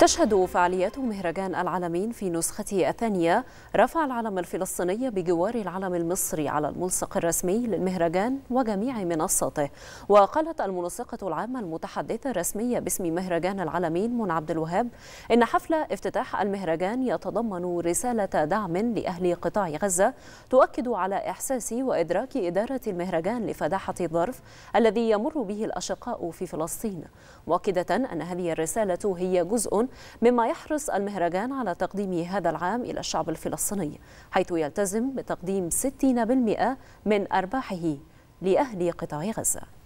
تشهد فعاليات مهرجان العالمين في نسخته الثانية رفع العلم الفلسطيني بجوار العلم المصري على الملصق الرسمي للمهرجان وجميع منصاته وقالت المنسقة العامة المتحدثة الرسمية باسم مهرجان العالمين منى عبد الوهاب إن حفل افتتاح المهرجان يتضمن رسالة دعم لأهل قطاع غزة تؤكد على إحساس وإدراك إدارة المهرجان لفداحة الظرف الذي يمر به الأشقاء في فلسطين مؤكدة أن هذه الرسالة هي جزء مما يحرص المهرجان على تقديمه هذا العام إلى الشعب الفلسطيني حيث يلتزم بتقديم 60% من أرباحه لأهل قطاع غزة